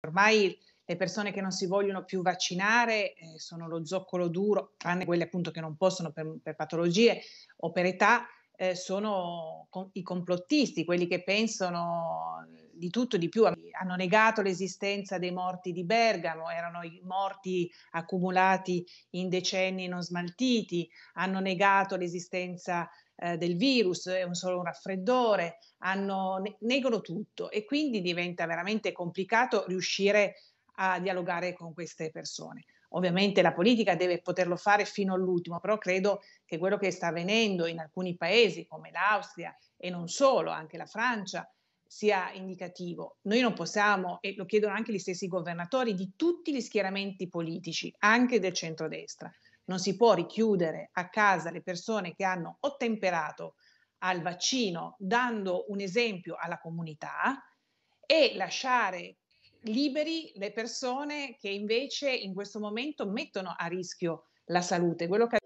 Ormai le persone che non si vogliono più vaccinare eh, sono lo zoccolo duro, tranne quelle appunto che non possono per, per patologie o per età, eh, sono con, i complottisti, quelli che pensano eh, di tutto di più. Hanno negato l'esistenza dei morti di Bergamo, erano i morti accumulati in decenni non smaltiti, hanno negato l'esistenza eh, del virus, è un solo un raffreddore, hanno, negano tutto e quindi diventa veramente complicato riuscire a dialogare con queste persone. Ovviamente la politica deve poterlo fare fino all'ultimo, però credo che quello che sta avvenendo in alcuni paesi come l'Austria e non solo, anche la Francia, sia indicativo. Noi non possiamo, e lo chiedono anche gli stessi governatori di tutti gli schieramenti politici, anche del centrodestra, non si può richiudere a casa le persone che hanno ottemperato al vaccino dando un esempio alla comunità e lasciare liberi le persone che invece in questo momento mettono a rischio la salute. Quello che